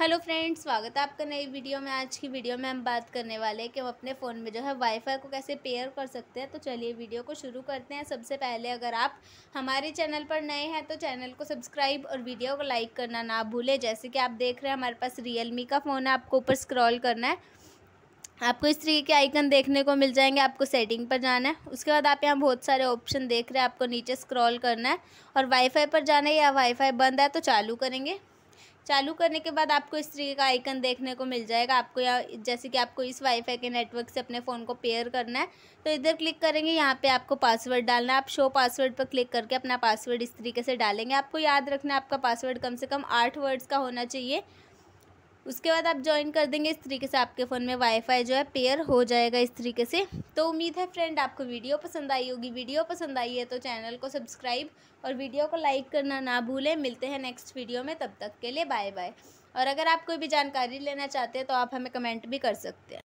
hello friends स्वागत है आपका नई वीडियो में आज की वीडियो में हम बात करने वाले हैं कि हम अपने फ़ोन में जो है वाईफाई को कैसे पेयर कर सकते हैं तो चलिए वीडियो को शुरू करते हैं सबसे पहले अगर आप हमारे चैनल पर नए हैं तो चैनल को सब्सक्राइब और वीडियो को लाइक करना ना भूलें जैसे कि आप देख रहे हैं हमारे पास रियल का फ़ोन है आपको ऊपर स्क्रॉल करना है आपको इस तरीके के आइकन देखने को मिल जाएंगे आपको सेटिंग पर जाना है उसके बाद आप यहाँ बहुत सारे ऑप्शन देख रहे हैं आपको नीचे स्क्रॉल करना है और वाईफाई पर जाना है या वाईफाई बंद है तो चालू करेंगे चालू करने के बाद आपको इस तरीके का आइकन देखने को मिल जाएगा आपको या जैसे कि आपको इस वाईफाई के नेटवर्क से अपने फ़ोन को पेयर करना है तो इधर क्लिक करेंगे यहाँ पे आपको पासवर्ड डालना है आप शो पासवर्ड पर क्लिक करके अपना पासवर्ड इस तरीके से डालेंगे आपको याद रखना है आपका पासवर्ड कम से कम आठ वर्ड्स का होना चाहिए उसके बाद आप ज्वाइन कर देंगे इस तरीके से आपके फ़ोन में वाईफाई जो है पेयर हो जाएगा इस तरीके से तो उम्मीद है फ्रेंड आपको वीडियो पसंद आई होगी वीडियो पसंद आई है तो चैनल को सब्सक्राइब और वीडियो को लाइक करना ना भूलें मिलते हैं नेक्स्ट वीडियो में तब तक के लिए बाय बाय और अगर आप कोई भी जानकारी लेना चाहते हैं तो आप हमें कमेंट भी कर सकते हैं